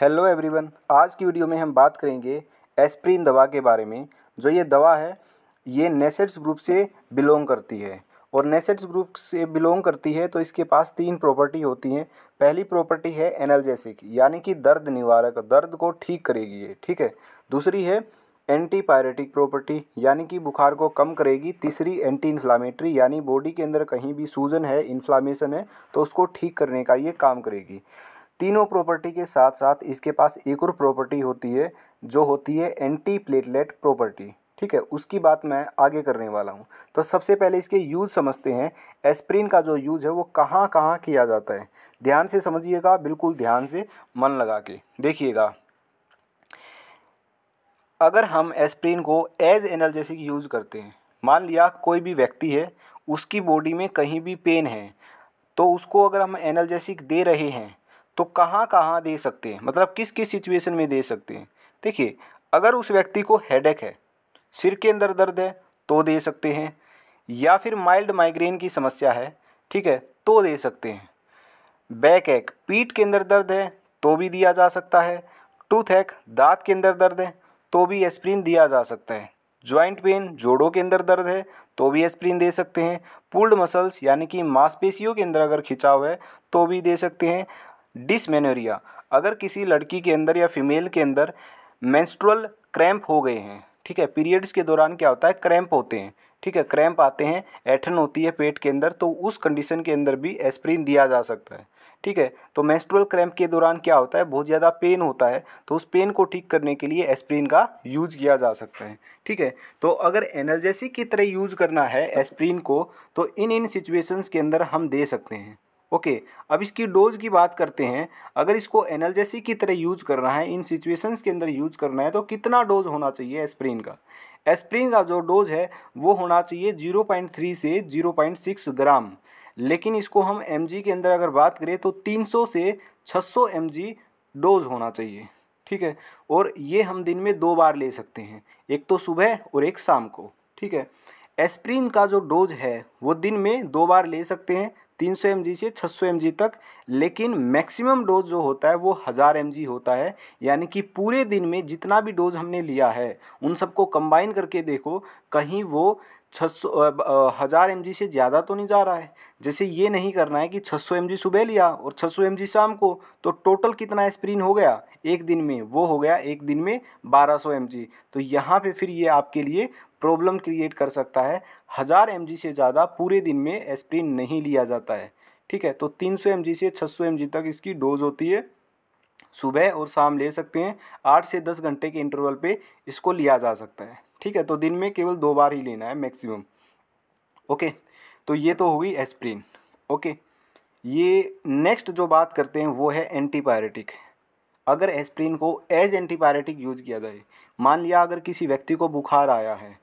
hello everyone आज की video में हम बात करेंगे एस्प्रीन दवा के बारे में जो ये दवा है ये नेसेट्स ग्रुप से बिलोंग करती है और नेसेट्स ग्रुप से बिलोंग करती है तो इसके पास तीन प्रॉपर्टी होती हैं पहली प्रॉपर्टी है एनाल्जेसिक यानी कि दर्द निवारक दर्द को ठीक करेगी ये ठीक है दूसरी है एंटीपायरेटिक प्रॉपर्टी यानी कि बुखार को कम करेगी तीसरी एंटी इन्फ्लामेटरी यानी बॉडी के अंदर कहीं भी सूजन है इन्फ्लामेशन है तो उसको ठीक करने का ये काम करेगी तीनों प्रॉपर्टी के साथ साथ इसके पास एक और प्रॉपर्टी होती है जो होती है एंटी प्लेटलेट प्रॉपर्टी ठीक है उसकी बात मैं आगे करने वाला हूँ तो सबसे पहले इसके यूज़ समझते हैं एस्प्रिन का जो यूज़ है वो कहाँ कहाँ किया जाता है ध्यान से समझिएगा बिल्कुल ध्यान से मन लगा के देखिएगा अगर हम एस्प्रिन को एज एनर्जेसिक यूज़ करते हैं मान लिया कोई भी व्यक्ति है उसकी बॉडी में कहीं भी पेन है तो उसको अगर हम एनर्जेसिक दे रहे हैं तो कहाँ कहाँ दे सकते हैं मतलब किस किस सिचुएशन में दे सकते हैं देखिए अगर उस व्यक्ति को हेडेक है सिर के अंदर दर्द है तो दे सकते हैं या फिर माइल्ड माइग्रेन की समस्या है ठीक है तो दे सकते हैं बैक एक पीठ के अंदर दर्द है तो भी दिया जा सकता है टूथ एक दांत के अंदर दर्द है तो भी एस्प्रिन दिया जा सकता है ज्वाइंट पेन जोड़ों के अंदर दर्द है तो भी एस्प्रिन दे सकते हैं पुल्ड मसल्स यानी कि मांसपेशियों के अंदर अगर खिंचाव है तो भी दे सकते हैं डिसमेनोरिया अगर किसी लड़की के अंदर या फीमेल के अंदर मेंस्ट्रुअल क्रैम्प हो गए हैं ठीक है पीरियड्स के दौरान क्या होता है क्रैम्प होते हैं ठीक है क्रैम्प आते हैं ऐठन होती है पेट के अंदर तो उस कंडीशन के अंदर भी एस्प्रिन दिया जा सकता है ठीक है तो मेंस्ट्रुअल क्रैम्प के दौरान क्या होता है बहुत ज़्यादा पेन होता है तो उस पेन को ठीक करने के लिए एस्प्रिन का यूज किया जा सकता है ठीक है तो अगर एनर्जेसिक की तरह यूज करना है एस्प्रिन को तो इन इन सिचुएशंस के अंदर हम दे सकते हैं ओके अब इसकी डोज की बात करते हैं अगर इसको एनर्जेसी की तरह यूज करना है इन सिचुएशंस के अंदर यूज करना है तो कितना डोज होना चाहिए एस्प्रिन का एस्प्रिन का जो डोज है वो होना चाहिए 0.3 से 0.6 ग्राम लेकिन इसको हम एम के अंदर अगर बात करें तो 300 से 600 सौ डोज होना चाहिए ठीक है और ये हम दिन में दो बार ले सकते हैं एक तो सुबह और एक शाम को ठीक है एस्प्रिन का जो डोज है वो दिन में दो बार ले सकते हैं 300 सौ से 600 सौ तक लेकिन मैक्सिमम डोज जो होता है वो हज़ार एम होता है यानी कि पूरे दिन में जितना भी डोज हमने लिया है उन सबको कंबाइन करके देखो कहीं वो छः सौ हज़ार एम से ज़्यादा तो नहीं जा रहा है जैसे ये नहीं करना है कि 600 सौ सुबह लिया और 600 सौ शाम को तो टोटल कितना स्प्रिन हो गया एक दिन में वो हो गया एक दिन में 1200 सौ तो यहाँ पे फिर ये आपके लिए प्रॉब्लम क्रिएट कर सकता है हज़ार एम से ज़्यादा पूरे दिन में एस्प्रिन नहीं लिया जाता है ठीक है तो 300 सौ से 600 सौ तक इसकी डोज होती है सुबह और शाम ले सकते हैं आठ से दस घंटे के इंटरवल पे इसको लिया जा सकता है ठीक है तो दिन में केवल दो बार ही लेना है मैक्सिमम ओके तो ये तो होगी एस्प्रिन ओके ये नेक्स्ट जो बात करते हैं वो है एंटीबायोटिक अगर एस्प्रिन को एज एंटीबायोटिक यूज़ किया जाए मान लिया अगर किसी व्यक्ति को बुखार आया है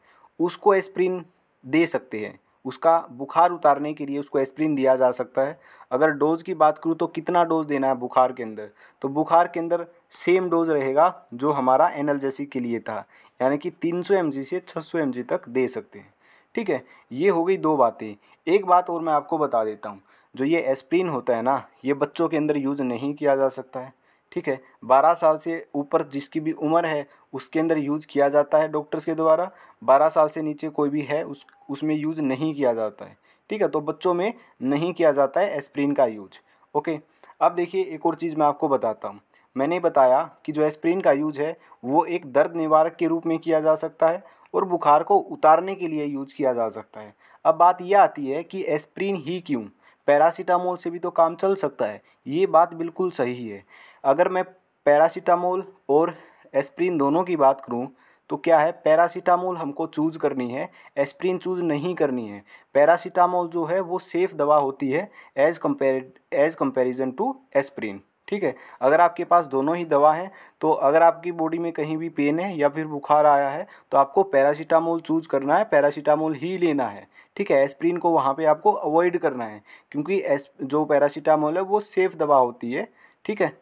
उसको एस्प्रिन दे सकते हैं उसका बुखार उतारने के लिए उसको एस्प्रिन दिया जा सकता है अगर डोज़ की बात करूँ तो कितना डोज़ देना है बुखार के अंदर तो बुखार के अंदर सेम डोज़ रहेगा जो हमारा एनर्जेसिक के लिए था यानी कि 300 सौ से 600 सौ तक दे सकते हैं ठीक है ये हो गई दो बातें एक बात और मैं आपको बता देता हूँ जो ये एस्प्रिन होता है ना ये बच्चों के अंदर यूज़ नहीं किया जा सकता है ठीक है बारह साल से ऊपर जिसकी भी उम्र है उसके अंदर यूज़ किया जाता है डॉक्टर्स के द्वारा बारह साल से नीचे कोई भी है उस उसमें यूज़ नहीं किया जाता है ठीक है तो बच्चों में नहीं किया जाता है एस्प्रिन का यूज ओके अब देखिए एक और चीज़ मैं आपको बताता हूँ मैंने बताया कि जो एस्प्रिन का यूज है वो एक दर्द निवारक के रूप में किया जा सकता है और बुखार को उतारने के लिए यूज किया जा सकता है अब बात यह आती है कि एस्प्रिन ही क्यों पैरासीटामोल से भी तो काम चल सकता है ये बात बिल्कुल सही है अगर मैं पैरासीटामोल और एस्प्रीन दोनों की बात करूँ तो क्या है पैरासीटामोल हमको चूज़ करनी है एस्प्रीन चूज़ नहीं करनी है पैरासीटामोल जो है वो सेफ़ दवा होती है as compare as comparison to aspirin ठीक है अगर आपके पास दोनों ही दवा हैं तो अगर आपकी बॉडी में कहीं भी पेन है या फिर बुखार आया है तो आपको पैरासीटामोल चूज करना है पैरासीटामोल ही लेना है ठीक है एस्प्रीन को वहाँ पर आपको अवॉइड करना है क्योंकि एस जो पैरासीटामोल है वो सेफ़ दवा होती है ठीक है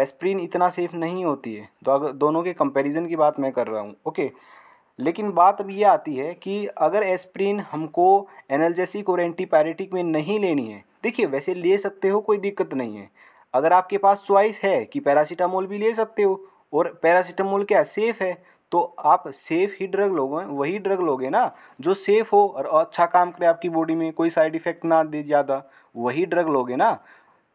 एस्प्रीन इतना सेफ़ नहीं होती है तो अगर दोनों के कंपैरिजन की बात मैं कर रहा हूँ ओके लेकिन बात अब ये आती है कि अगर एस्प्रीन हमको एनर्जेसिक और एंटीपायरेटिक में नहीं लेनी है देखिए वैसे ले सकते हो कोई दिक्कत नहीं है अगर आपके पास च्वाइस है कि पैरासीटामोल भी ले सकते हो और पैरासीटामोल क्या सेफ़ है तो आप सेफ़ ही ड्रग लोगे वही ड्रग लोगे ना जो सेफ़ हो और अच्छा काम करे आपकी बॉडी में कोई साइड इफ़ेक्ट ना दे ज़्यादा वही ड्रग लोगे ना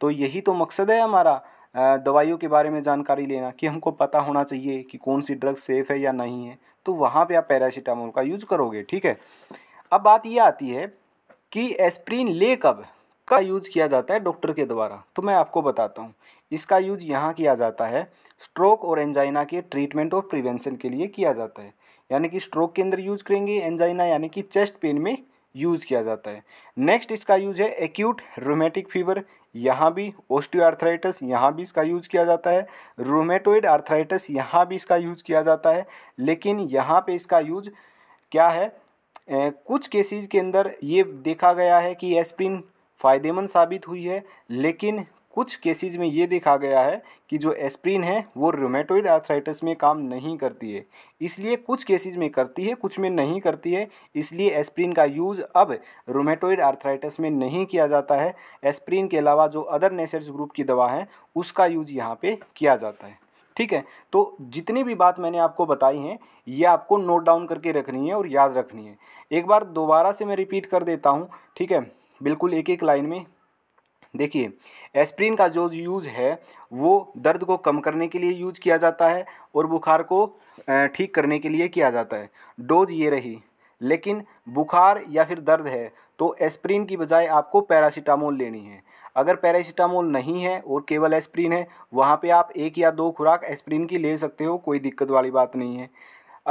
तो यही तो मकसद है हमारा दवाइयों के बारे में जानकारी लेना कि हमको पता होना चाहिए कि कौन सी ड्रग सेफ़ है या नहीं है तो वहाँ पे आप पैरासीटामोल का यूज़ करोगे ठीक है अब बात ये आती है कि एस्प्रीन ले कब का यूज़ किया जाता है डॉक्टर के द्वारा तो मैं आपको बताता हूँ इसका यूज यहाँ किया जाता है स्ट्रोक और एंजाइना के ट्रीटमेंट और प्रिवेंशन के लिए किया जाता है यानी कि स्ट्रोक के अंदर यूज करेंगे एंजाइना यानी कि चेस्ट पेन में यूज़ किया जाता है नेक्स्ट इसका यूज है एक्यूट रोमेटिक फीवर यहाँ भी ओस्टियोआर्थराइटिस यहाँ भी इसका यूज़ किया जाता है रोमेटोइड आर्थराइटिस यहाँ भी इसका यूज़ किया जाता है लेकिन यहाँ पे इसका यूज क्या है ए, कुछ केसेस के अंदर ये देखा गया है कि एस्प्रिन फ़ायदेमंद साबित हुई है लेकिन कुछ केसेस में ये देखा गया है कि जो एस्प्रिन है वो रोमेटोइड आर्थराइटिस में काम नहीं करती है इसलिए कुछ केसेस में करती है कुछ में नहीं करती है इसलिए एस्प्रिन का यूज़ अब रोमेटोइड आर्थराइटिस में नहीं किया जाता है एस्प्रिन के अलावा जो अदर नेसर्स ग्रुप की दवा है उसका यूज़ यहाँ पर किया जाता है ठीक है तो जितनी भी बात मैंने आपको बताई हैं ये आपको नोट डाउन करके रखनी है और याद रखनी है एक बार दोबारा से मैं रिपीट कर देता हूँ ठीक है बिल्कुल एक एक लाइन में देखिए एस्प्रिन का जो यूज़ है वो दर्द को कम करने के लिए यूज किया जाता है और बुखार को ठीक करने के लिए किया जाता है डोज ये रही लेकिन बुखार या फिर दर्द है तो एस्प्रिन की बजाय आपको पैरासीटामोल लेनी है अगर पैरासीटामोल नहीं है और केवल एस्प्रिन है वहाँ पे आप एक या दो खुराक एस्प्रिन की ले सकते हो कोई दिक्कत वाली बात नहीं है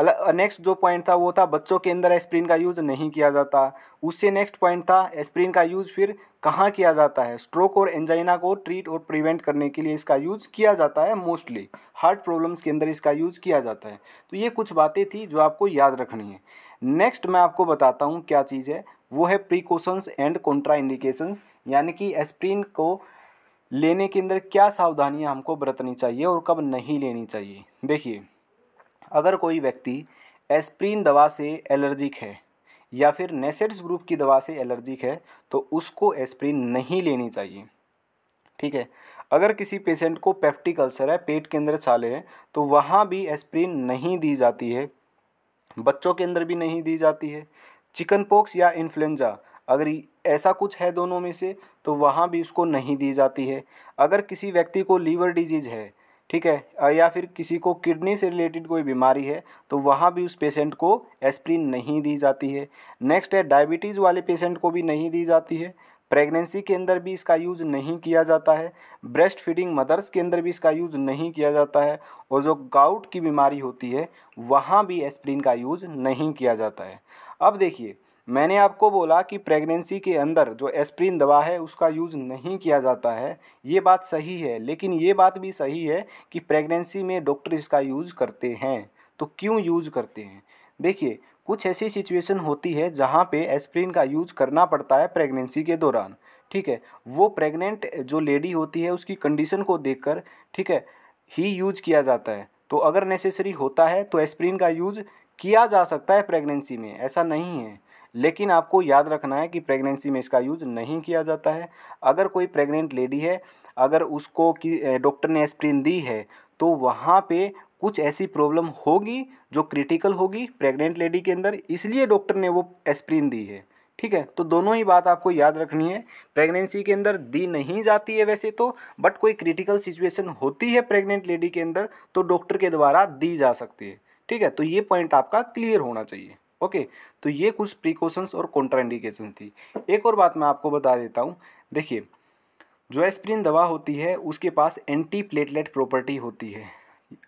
अलग नेक्स्ट जो पॉइंट था वो था बच्चों के अंदर एस्प्रिन का यूज़ नहीं किया जाता उससे नेक्स्ट पॉइंट था एस्प्रिन का यूज़ फिर कहाँ किया जाता है स्ट्रोक और एंजाइना को ट्रीट और प्रिवेंट करने के लिए इसका यूज़ किया जाता है मोस्टली हार्ट प्रॉब्लम्स के अंदर इसका यूज़ किया जाता है तो ये कुछ बातें थी जो आपको याद रखनी है नेक्स्ट मैं आपको बताता हूँ क्या चीज़ है वो है प्रिकॉशंस एंड कॉन्ट्राइंडिकेशन यानी कि एस्प्रिन को लेने के अंदर क्या सावधानियाँ हमको बरतनी चाहिए और कब नहीं लेनी चाहिए देखिए अगर कोई व्यक्ति एस्प्रीन दवा से एलर्जिक है या फिर नेसेट्स ग्रुप की दवा से एलर्जिक है तो उसको एस्प्रीन नहीं लेनी चाहिए ठीक है अगर किसी पेशेंट को पेप्टिक अल्सर है पेट के अंदर छाले हैं तो वहाँ भी एस्प्रीन नहीं दी जाती है बच्चों के अंदर भी नहीं दी जाती है चिकन पॉक्स या इन्फ्लुएंजा अगर ऐसा कुछ है दोनों में से तो वहाँ भी उसको नहीं दी जाती है अगर किसी व्यक्ति को लीवर डिजीज़ है ठीक है या फिर किसी को किडनी से रिलेटेड कोई बीमारी है तो वहाँ भी उस पेशेंट को एस्प्रिन नहीं दी जाती है नेक्स्ट है डायबिटीज़ वाले पेशेंट को भी नहीं दी जाती है प्रेगनेंसी के अंदर भी इसका यूज़ नहीं किया जाता है ब्रेस्ट फीडिंग मदर्स के अंदर भी इसका यूज़ नहीं किया जाता है और जो गाउट की बीमारी होती है वहाँ भी एस्प्रिन का यूज़ नहीं किया जाता है अब देखिए मैंने आपको बोला कि प्रेगनेंसी के अंदर जो एस्प्रिन दवा है उसका यूज़ नहीं किया जाता है ये बात सही है लेकिन ये बात भी सही है कि प्रेगनेंसी में डॉक्टर इसका यूज़ करते हैं तो क्यों यूज़ करते हैं देखिए कुछ ऐसी सिचुएशन होती है जहाँ पे एस्प्रिन का यूज़ करना पड़ता है प्रेगनेंसी के दौरान ठीक है वो प्रेगनेंट जो लेडी होती है उसकी कंडीशन को देख ठीक है ही यूज किया जाता है तो अगर नेसेसरी होता है तो एस्प्रिन का यूज़ किया जा सकता है प्रेगनेंसी में ऐसा नहीं है लेकिन आपको याद रखना है कि प्रेगनेंसी में इसका यूज़ नहीं किया जाता है अगर कोई प्रेग्नेंट लेडी है अगर उसको कि डॉक्टर ने एस्प्रिन दी है तो वहाँ पे कुछ ऐसी प्रॉब्लम होगी जो क्रिटिकल होगी प्रेग्नेंट लेडी के अंदर इसलिए डॉक्टर ने वो एस्प्रिन दी है ठीक है तो दोनों ही बात आपको याद रखनी है प्रेगनेंसी के अंदर दी नहीं जाती है वैसे तो बट कोई क्रिटिकल सिचुएशन होती है प्रेग्नेंट लेडी के अंदर तो डॉक्टर के द्वारा दी जा सकती है ठीक है तो ये पॉइंट आपका क्लियर होना चाहिए ओके तो ये कुछ प्रिकॉशंस और कॉन्ट्राइंडिकेशन थी एक और बात मैं आपको बता देता हूँ देखिए जो एस्प्रिन दवा होती है उसके पास एंटी प्लेटलेट प्रॉपर्टी होती है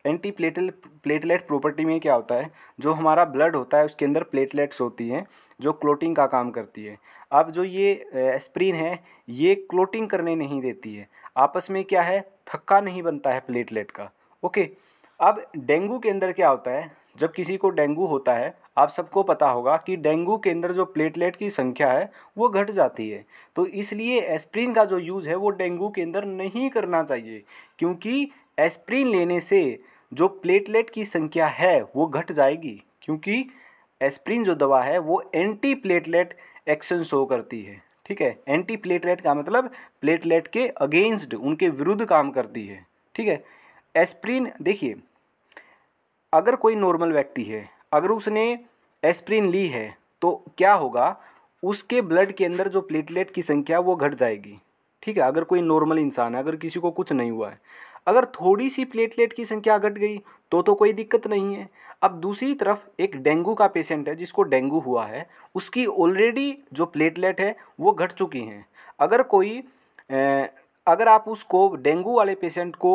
एंटी प्लेटल प्लेटलेट प्रॉपर्टी में क्या होता है जो हमारा ब्लड होता है उसके अंदर प्लेटलेट्स होती हैं जो क्लोटिंग का काम करती है अब जो ये एस्प्रिन है ये क्लोटिंग करने नहीं देती है आपस में क्या है थक्का नहीं बनता है प्लेटलेट का ओके अब डेंगू के अंदर क्या होता है जब किसी को डेंगू होता है आप सबको पता होगा कि डेंगू के अंदर जो प्लेटलेट की संख्या है वो घट जाती है तो इसलिए एस्प्रिन का जो यूज़ है वो डेंगू के अंदर नहीं करना चाहिए क्योंकि एस्प्रिन लेने से जो प्लेटलेट की संख्या है वो घट जाएगी क्योंकि एस्प्रिन जो दवा है वो एंटी प्लेटलेट एक्शन शो करती है ठीक है एंटी प्लेटलेट का मतलब प्लेटलेट के अगेंस्ट उनके विरुद्ध काम करती है ठीक है एस्प्रिन देखिए अगर कोई नॉर्मल व्यक्ति है अगर उसने एस्प्रिन ली है तो क्या होगा उसके ब्लड के अंदर जो प्लेटलेट की संख्या वो घट जाएगी ठीक है अगर कोई नॉर्मल इंसान है अगर किसी को कुछ नहीं हुआ है अगर थोड़ी सी प्लेटलेट की संख्या घट गई तो तो कोई दिक्कत नहीं है अब दूसरी तरफ एक डेंगू का पेशेंट है जिसको डेंगू हुआ है उसकी ऑलरेडी जो प्लेटलेट है वो घट चुकी हैं अगर कोई ए, अगर आप उसको डेंगू वाले पेशेंट को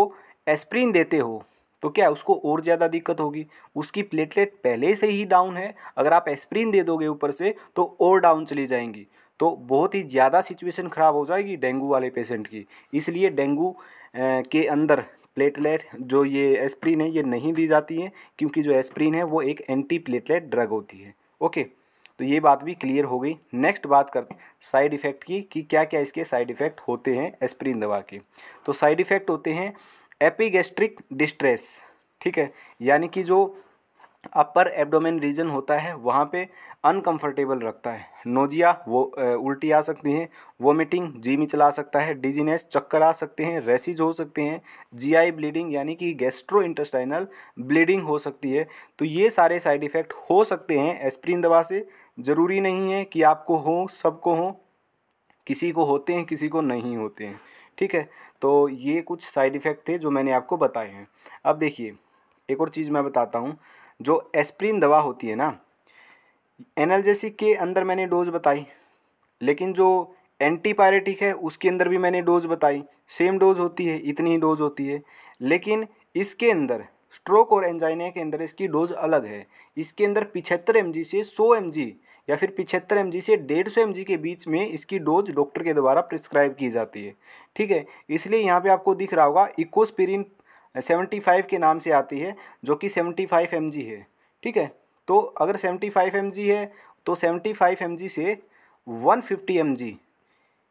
एस्प्रिन देते हो तो क्या उसको और ज़्यादा दिक्कत होगी उसकी प्लेटलेट पहले से ही डाउन है अगर आप एस्प्रिन दे दोगे ऊपर से तो और डाउन चली जाएंगी तो बहुत ही ज़्यादा सिचुएशन ख़राब हो जाएगी डेंगू वाले पेशेंट की इसलिए डेंगू के अंदर प्लेटलेट जो ये एस्प्रिन है ये नहीं दी जाती है क्योंकि जो एस्प्रिन है वो एक एंटी प्लेटलेट ड्रग होती है ओके तो ये बात भी क्लियर हो गई नेक्स्ट बात करते हैं साइड इफ़ेक्ट की कि क्या क्या इसके साइड इफ़ेक्ट होते हैं एस्प्रिन दवा के तो साइड इफ़ेक्ट होते हैं एपिगेस्ट्रिक डिस्ट्रेस ठीक है यानी कि जो अपर एब्डोमेन रीजन होता है वहाँ पे अनकंफर्टेबल रखता है नोजिया वो उल्टी आ सकती हैं वोमिटिंग में चला सकता है डिजीनेस चक्कर आ सकते हैं रेसिज हो सकते हैं जीआई ब्लीडिंग यानी कि गैस्ट्रो इंटेस्टाइनल ब्लीडिंग हो सकती है तो ये सारे साइड इफ़ेक्ट हो सकते हैं एस्प्रिन दवा से ज़रूरी नहीं है कि आपको हो सबको हो किसी को होते हैं किसी को नहीं होते हैं ठीक है तो ये कुछ साइड इफ़ेक्ट थे जो मैंने आपको बताए हैं अब देखिए एक और चीज़ मैं बताता हूँ जो एस्प्रिन दवा होती है ना एनालजेसिक के अंदर मैंने डोज बताई लेकिन जो एंटीपायरेटिक है उसके अंदर भी मैंने डोज बताई सेम डोज होती है इतनी ही डोज होती है लेकिन इसके अंदर स्ट्रोक और एंजाइना के अंदर इसकी डोज अलग है इसके अंदर पिछहत्तर एम से सौ एम या फिर पिछहत्तर एम से डेढ़ सौ एम के बीच में इसकी डोज डॉक्टर के द्वारा प्रिस्क्राइब की जाती है ठीक है इसलिए यहाँ पे आपको दिख रहा होगा इकोस्पिरिन 75 के नाम से आती है जो कि 75 एम है ठीक है तो अगर 75 एम है तो 75 एम से 150 फिफ्टी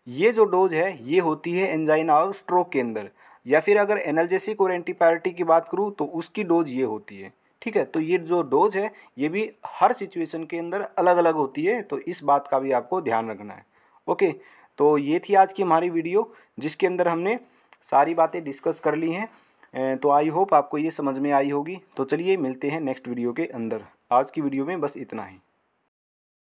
ये जो डोज है ये होती है एंजाइना और स्ट्रोक के अंदर या फिर अगर एनर्जेसिक और एंटीपायरेटिक की बात करूँ तो उसकी डोज ये होती है ठीक है तो ये जो डोज है ये भी हर सिचुएशन के अंदर अलग अलग होती है तो इस बात का भी आपको ध्यान रखना है ओके तो ये थी आज की हमारी वीडियो जिसके अंदर हमने सारी बातें डिस्कस कर ली हैं तो आई होप आपको ये समझ में आई होगी तो चलिए मिलते हैं नेक्स्ट वीडियो के अंदर आज की वीडियो में बस इतना ही